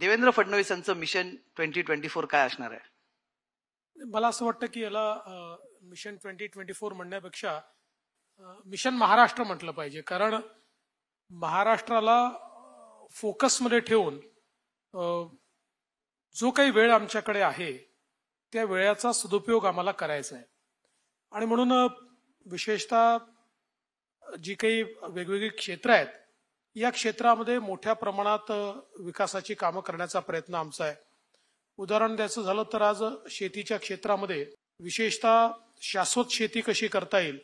देवेंद्र फडणवीस यांचं mission twenty twenty four काय असणार आहे मला असं वाटतं की याला मिशन ट्वेंटी ट्वेंटी फोर म्हणण्यापेक्षा मिशन महाराष्ट्र म्हटलं पाहिजे कारण महाराष्ट्राला फोकसमध्ये ठेवून जो काही वेळ आमच्याकडे आहे त्या वेळाचा सदुपयोग आम्हाला करायचा आहे आणि म्हणून विशेषतः जी काही वेगवेगळी क्षेत्र आहेत या क्षेत्रामध्ये मोठ्या प्रमाणात विकासाची कामं करण्याचा प्रयत्न आमचा आहे उदाहरण द्यायचं झालं तर आज शेतीच्या क्षेत्रामध्ये विशेषतः शाश्वत शेती कशी करता येईल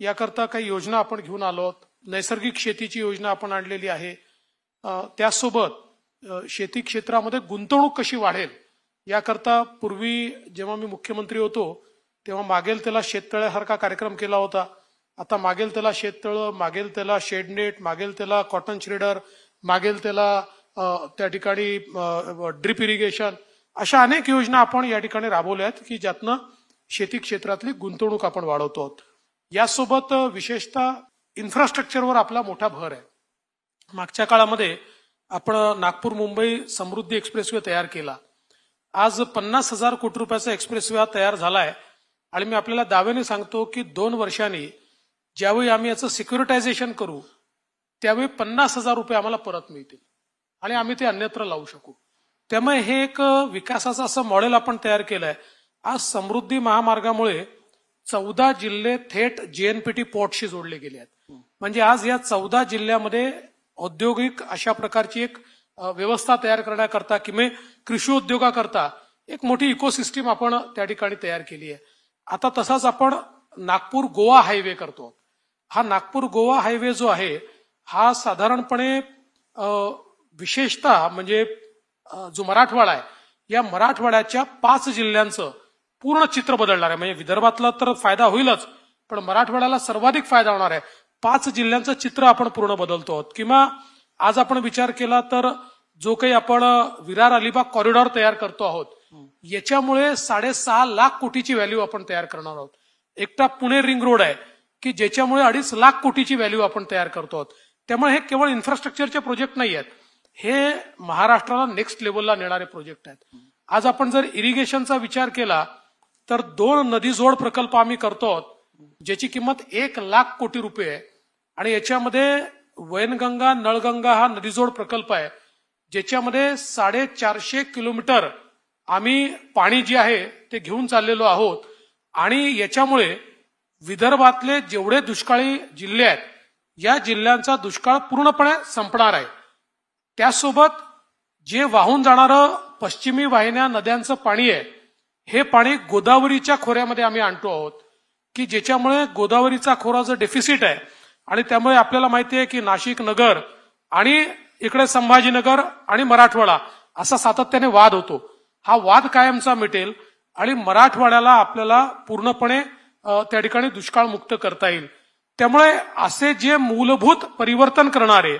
याकरता काही योजना आपण घेऊन आलो आहोत नैसर्गिक शेतीची योजना आपण आणलेली आहे त्यासोबत शेती क्षेत्रामध्ये गुंतवणूक कशी वाढेल याकरता पूर्वी जेव्हा मी मुख्यमंत्री होतो तेव्हा मागेल त्याला शेततळ्यासारखा कार्यक्रम केला होता आता मागेल त्याला शेततळं मागेल त्याला शेडनेट मागेल त्याला कॉटन श्रेडर मागेल त्याला त्या ठिकाणी ड्रिप इरिगेशन अशा अनेक योजना आपण या ठिकाणी राबवल्या आहेत की ज्यातनं शेती क्षेत्रातली गुंतवणूक आपण वाढवतो आहोत यासोबत विशेषतः इन्फ्रास्ट्रक्चरवर आपला मोठा भर आहे मागच्या काळामध्ये आपण नागपूर मुंबई समृद्धी एक्सप्रेसवे तयार केला आज पन्नास हजार कोटी रुपयाचा एक्सप्रेसवे तयार झाला आहे आणि मी आपल्याला दाव्याने सांगतो की दोन वर्षांनी ज्यावेळी आम्ही याचं सिक्युरिटायझेशन करू त्यावेळी पन्नास हजार रुपये आम्हाला परत मिळतील आणि आम्ही ते अन्यत्र लावू शकू त्यामुळे हे एक विकासाचं असं मॉडेल आपण तयार केलं आहे आज समृद्धी महामार्गामुळे चौदा जिल्हे थेट जेएनपीटी पोर्टशी जोडले गेले आहेत म्हणजे आज या चौदा जिल्ह्यामध्ये औद्योगिक अशा प्रकारची एक व्यवस्था तयार करण्याकरता किंवा कृषी उद्योगाकरता एक मोठी इकोसिस्टीम आपण त्या ठिकाणी तयार केली आहे आता तसाच आपण नागपूर गोवा हायवे करतो हा नागपूर गोवा हायवे जो आहे हा साधारणपणे विशेषतः म्हणजे जो मराठवाडा आहे या मराठवाड्याच्या पाच जिल्ह्यांचं पूर्ण चित्र बदलणार आहे म्हणजे विदर्भातला तर फायदा होईलच पण मराठवाड्याला सर्वाधिक फायदा होणार आहे पाच जिल्ह्यांचं चित्र आपण पूर्ण बदलतो आहोत किंवा आज आपण विचार केला तर जो काही आपण विरार अलिबाग कॉरिडॉर तयार करतो आहोत याच्यामुळे साडेसहा लाख कोटीची व्हॅल्यू आपण तयार करणार आहोत एकटा पुणे रिंग रोड आहे की ज्याच्यामुळे अडीच लाख कोटीची व्हॅल्यू आपण तयार करतो त्यामुळे हे केवळ इन्फ्रास्ट्रक्चरचे प्रोजेक्ट नाही आहेत हे महाराष्ट्राला नेक्स्ट लेवलला नेणारे प्रोजेक्ट आहेत आज आपण जर इरिगेशनचा विचार केला तर दोन नदी जोड प्रकल्प आम्ही करतो ज्याची किंमत एक लाख कोटी रुपये आहे आणि याच्यामध्ये वैनगंगा नळगंगा हा नदीजोड प्रकल्प आहे ज्याच्यामध्ये साडेचारशे किलोमीटर आम्ही पाणी जे आहे ते घेऊन चाललेलो आहोत आणि याच्यामुळे विदर्भातले जेवढे दुष्काळी जिल्हे आहेत या जिल्ह्यांचा दुष्काळ पूर्णपणे संपणार आहे त्यासोबत जे वाहून जाणारं पश्चिमी वाहिन्या नद्यांचं पाणी आहे हे पाणी गोदावरीच्या खोऱ्यामध्ये आम्ही आणतो आहोत की ज्याच्यामुळे गोदावरीचा खोरा जो डेफिसिट आहे आणि त्यामुळे आपल्याला माहिती आहे की नाशिक नगर आणि इकडे संभाजीनगर आणि मराठवाडा असा सातत्याने वाद होतो हा वाद कायमचा मिटेल आणि मराठवाड्याला आपल्याला पूर्णपणे त्या ठिकाणी दुष्काळ मुक्त करता येईल त्यामुळे असे जे मूलभूत परिवर्तन करणारे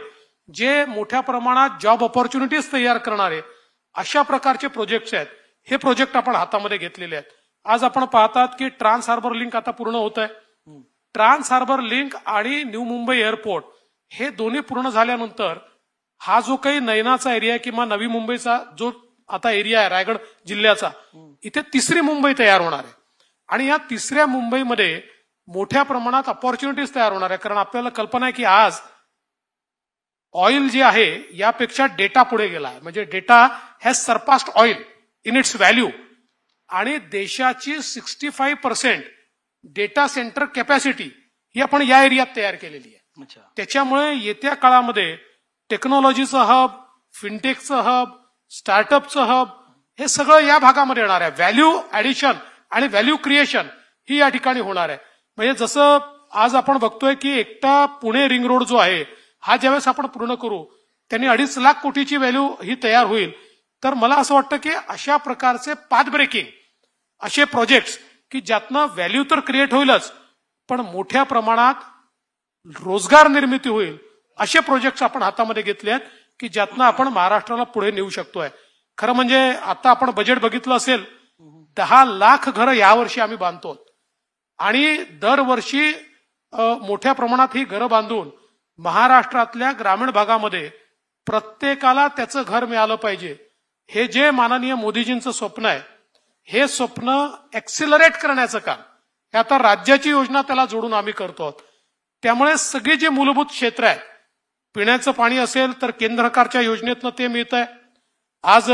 जे मोठ्या प्रमाणात जॉब ऑपॉर्च्युनिटीज तयार करणारे अशा प्रकारचे प्रोजेक्ट आहेत हे प्रोजेक्ट आपण हातामध्ये घेतलेले आहेत आज आपण पाहतात की ट्रान्स हार्बर लिंक आता पूर्ण होत आहे ट्रान्स हार्बर लिंक आणि न्यू मुंबई एअरपोर्ट हे दोन्ही पूर्ण झाल्यानंतर हा जो काही नैनाचा एरिया किंवा नवी मुंबईचा जो आता एरिया आहे रायगड जिल्ह्याचा इथे तिसरी मुंबई तयार होणार आहे आणि या तिसऱ्या मुंबईमध्ये मोठ्या प्रमाणात अपॉर्च्युनिटीज तयार होणार आहे कारण आपल्याला कल्पना आहे की आज ऑइल जे आहे यापेक्षा डेटा पुढे गेला आहे म्हणजे data has surpassed oil in its value आणि देशाची sixty five percent data centre capacity ही आपण या एरियात तयार केलेली आहे त्याच्यामुळे येत्या काळामध्ये टेक्नॉलॉजीचं हब फिनटेकचं हब स्टार्टअपचं हब हे सगळं या भागामध्ये येणार आहे व्हॅल्यू ऍडिशन आणि व्हॅल्यू क्रिएशन ही या ठिकाणी होणार आहे म्हणजे जसं आज आपण बघतोय की एकटा पुणे रिंग रोड जो आहे हा ज्यावेळेस आपण पूर्ण करू त्यांनी अडीच लाख कोटीची व्हॅल्यू ही तयार होईल तर मला असं वाटतं की अशा प्रकारचे पाथ ब्रेकिंग असे प्रोजेक्ट्स की ज्यातनं व्हॅल्यू तर क्रिएट होईलच पण मोठ्या प्रमाणात रोजगार निर्मिती होईल असे प्रोजेक्ट्स आपण हातामध्ये घेतले आहेत की ज्यातनं आपण महाराष्ट्राला पुढे नेऊ शकतोय खरं म्हणजे आता आपण बजेट बघितलं असेल दहा लाख घरं यावर्षी आम्ही बांधतो आणि दरवर्षी मोठ्या प्रमाणात ही घरं बांधून महाराष्ट्रातल्या ग्रामीण भागामध्ये प्रत्येकाला त्याचं घर मिळालं पाहिजे हे जे माननीय मोदीजींचं स्वप्न आहे हे स्वप्न एक्सिलरेट करण्याचं काम हे आता राज्याची योजना त्याला जोडून आम्ही करतो त्यामुळे सगळी जे मूलभूत क्षेत्र आहे पिण्याचं पाणी असेल तर केंद्र सरकारच्या योजनेतनं ते मिळत आहे आज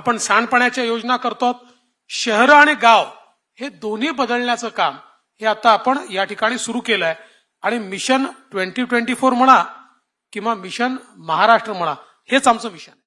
आपण सांडपाण्याच्या योजना करतो आहोत शहर आणि गाव हे दोन्ही बदलण्याचं काम हे आता आपण या ठिकाणी सुरू केलं आहे आणि मिशन ट्वेंटी ट्वेंटी फोर म्हणा किंवा मिशन महाराष्ट्र म्हणा हेच आमचं मिशन